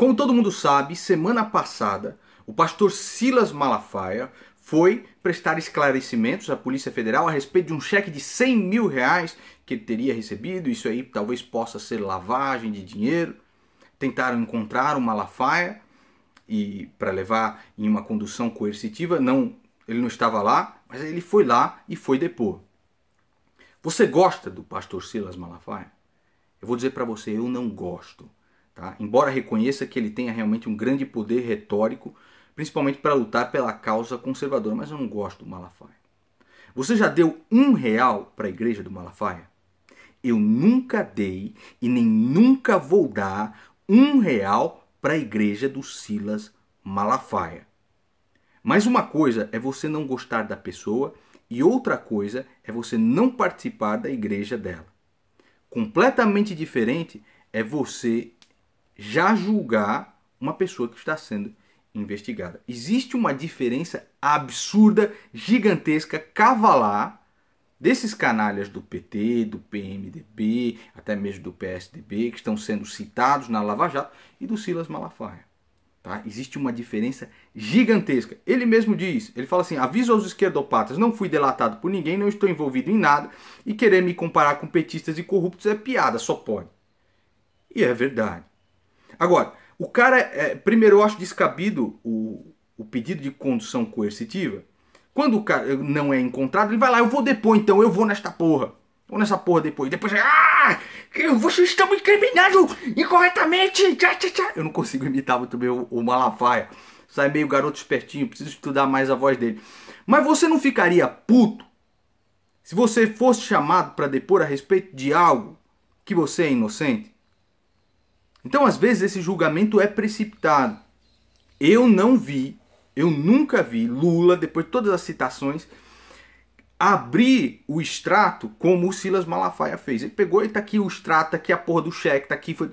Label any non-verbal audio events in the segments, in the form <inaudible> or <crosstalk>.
Como todo mundo sabe, semana passada, o pastor Silas Malafaia foi prestar esclarecimentos à Polícia Federal a respeito de um cheque de 100 mil reais que ele teria recebido. Isso aí talvez possa ser lavagem de dinheiro. Tentaram encontrar o Malafaia e para levar em uma condução coercitiva. Não, ele não estava lá, mas ele foi lá e foi depor. Você gosta do pastor Silas Malafaia? Eu vou dizer para você, eu não gosto. Tá? Embora reconheça que ele tenha realmente um grande poder retórico, principalmente para lutar pela causa conservadora, mas eu não gosto do Malafaia. Você já deu um real para a igreja do Malafaia? Eu nunca dei e nem nunca vou dar um real para a igreja do Silas Malafaia. Mas uma coisa é você não gostar da pessoa e outra coisa é você não participar da igreja dela. Completamente diferente é você já julgar uma pessoa que está sendo investigada. Existe uma diferença absurda, gigantesca, cavalar desses canalhas do PT, do PMDB, até mesmo do PSDB, que estão sendo citados na Lava Jato, e do Silas Malafaia. Tá? Existe uma diferença gigantesca. Ele mesmo diz, ele fala assim, aviso aos esquerdopatas, não fui delatado por ninguém, não estou envolvido em nada, e querer me comparar com petistas e corruptos é piada, só pode. E é verdade. Agora, o cara, é, primeiro, eu acho descabido o, o pedido de condução coercitiva. Quando o cara não é encontrado, ele vai lá, eu vou depor então, eu vou nesta porra. Vou nessa porra depois. Depois, ah, vocês estão me incriminando incorretamente. Tchá, tchá, tchá. Eu não consigo imitar muito bem o, o Malafaia. Sai meio garoto espertinho, preciso estudar mais a voz dele. Mas você não ficaria puto se você fosse chamado para depor a respeito de algo que você é inocente? Então, às vezes, esse julgamento é precipitado. Eu não vi, eu nunca vi Lula, depois de todas as citações, abrir o extrato como o Silas Malafaia fez. Ele pegou e tá aqui o extrato, tá aqui a porra do cheque, tá aqui. Foi...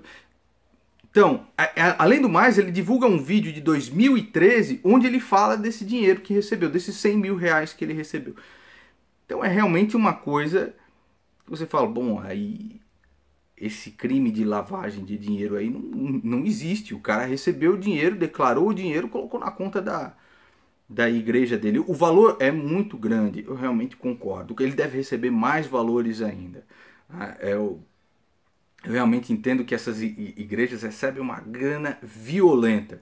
Então, a, a, além do mais, ele divulga um vídeo de 2013 onde ele fala desse dinheiro que recebeu, desses 100 mil reais que ele recebeu. Então é realmente uma coisa que você fala, bom, aí esse crime de lavagem de dinheiro aí não, não existe. O cara recebeu o dinheiro, declarou o dinheiro, colocou na conta da, da igreja dele. O valor é muito grande, eu realmente concordo. Ele deve receber mais valores ainda. Né? É, eu, eu realmente entendo que essas igrejas recebem uma grana violenta.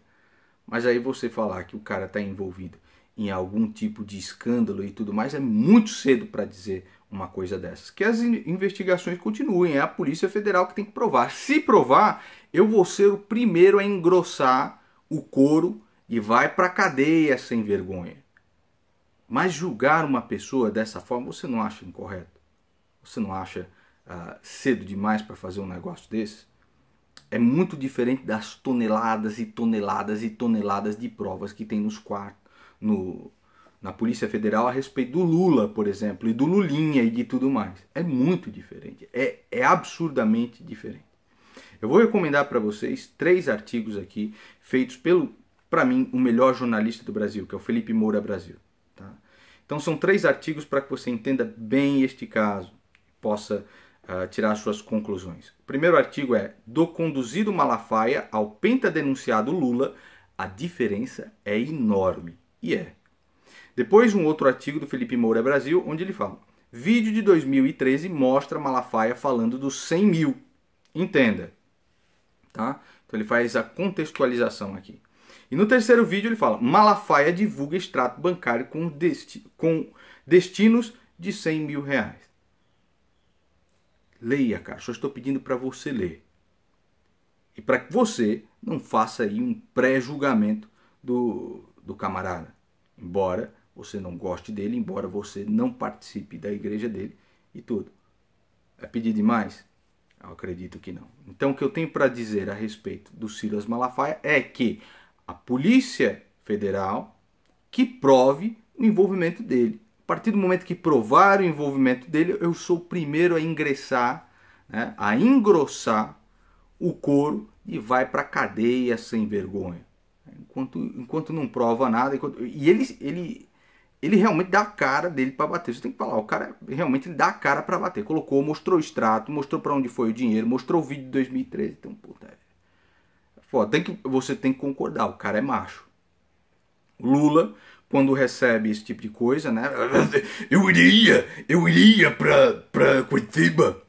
Mas aí você falar que o cara está envolvido em algum tipo de escândalo e tudo mais é muito cedo para dizer uma coisa dessas. Que as investigações continuem, é a Polícia Federal que tem que provar. Se provar, eu vou ser o primeiro a engrossar o couro e vai para cadeia sem vergonha. Mas julgar uma pessoa dessa forma, você não acha incorreto? Você não acha uh, cedo demais para fazer um negócio desse? É muito diferente das toneladas e toneladas e toneladas de provas que tem nos quartos, no, na Polícia Federal a respeito do Lula, por exemplo, e do Lulinha e de tudo mais. É muito diferente, é, é absurdamente diferente. Eu vou recomendar para vocês três artigos aqui feitos pelo, para mim, o melhor jornalista do Brasil, que é o Felipe Moura Brasil. Tá? Então são três artigos para que você entenda bem este caso, possa uh, tirar suas conclusões. O primeiro artigo é Do conduzido Malafaia ao penta denunciado Lula, a diferença é enorme. E é. Depois um outro artigo do Felipe Moura Brasil, onde ele fala: Vídeo de 2013 mostra Malafaia falando dos 100 mil. Entenda. Tá? Então ele faz a contextualização aqui. E no terceiro vídeo ele fala: Malafaia divulga extrato bancário com, desti com destinos de 100 mil reais. Leia, cara. Só estou pedindo para você ler. E para que você não faça aí um pré-julgamento do, do camarada. Embora você não goste dele, embora você não participe da igreja dele e tudo. É pedir demais? Eu acredito que não. Então, o que eu tenho para dizer a respeito do Silas Malafaia é que a Polícia Federal que prove o envolvimento dele. A partir do momento que provar o envolvimento dele, eu sou o primeiro a ingressar, né, a engrossar o couro e vai para cadeia sem vergonha. Enquanto, enquanto não prova nada. Enquanto, e ele, ele ele realmente dá a cara dele para bater. Você tem que falar, o cara realmente dá a cara para bater. Colocou, mostrou o extrato, mostrou para onde foi o dinheiro, mostrou o vídeo de 2013. Então, puta, é foda. Tem que, você tem que concordar, o cara é macho. Lula, quando recebe esse tipo de coisa, né? <laughs> Eu iria, eu iria pra, pra Curitiba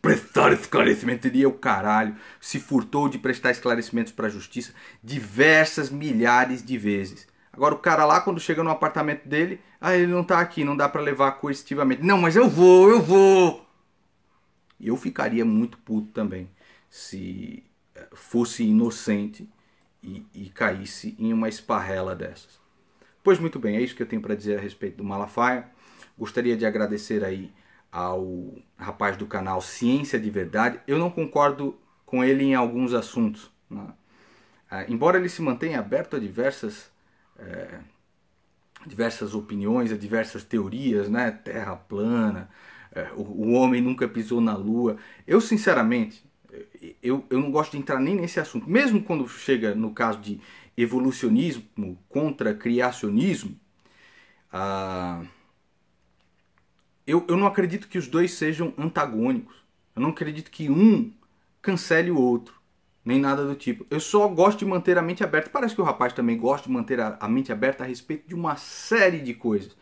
prestar esclarecimento. Iria é o caralho, se furtou de prestar esclarecimentos para a justiça diversas milhares de vezes Agora o cara lá, quando chega no apartamento dele, ah, ele não tá aqui, não dá para levar coercitivamente. Não, mas eu vou, eu vou! Eu ficaria muito puto também se eh, fosse inocente e, e caísse em uma esparrela dessas. Pois muito bem, é isso que eu tenho para dizer a respeito do Malafaia. Gostaria de agradecer aí ao rapaz do canal Ciência de Verdade. Eu não concordo com ele em alguns assuntos. Né? Ah, embora ele se mantenha aberto a diversas é, diversas opiniões, diversas teorias, né? Terra plana, é, o, o, homem nunca pisou na lua. Eu, sinceramente, eu, eu não gosto de entrar nem nesse assunto. Mesmo quando chega no caso de evolucionismo contra criacionismo, ah, eu, eu não acredito que os dois sejam antagônicos. Eu não acredito que um cancele o outro nem nada do tipo. Eu só gosto de manter a mente aberta. Parece que o rapaz também gosta de manter a, mente aberta a respeito de uma série de coisas.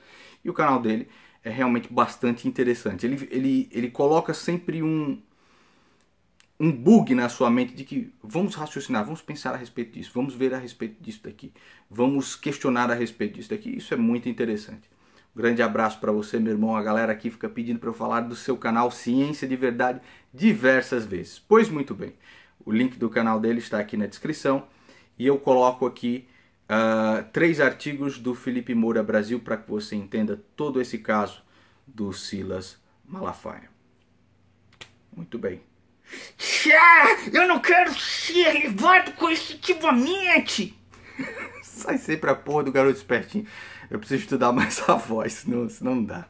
E o canal dele é realmente bastante interessante. Ele, ele, ele coloca sempre um, um bug na sua mente de que vamos raciocinar, vamos pensar a respeito disso, vamos ver a respeito disso daqui, vamos questionar a respeito disso daqui. Isso é muito interessante. grande abraço para você, meu irmão. A galera aqui fica pedindo para eu falar do seu canal Ciência de Verdade diversas vezes. Pois muito bem. O link do canal dele está aqui na descrição. E eu coloco aqui uh, três artigos do Felipe Moura Brasil para que você entenda todo esse caso do Silas Malafaia. Muito bem. Eu não quero ser levado coercitivamente! Tipo <laughs> Sai sempre a porra do garoto espertinho. Eu preciso estudar mais a voz, senão, senão não dá.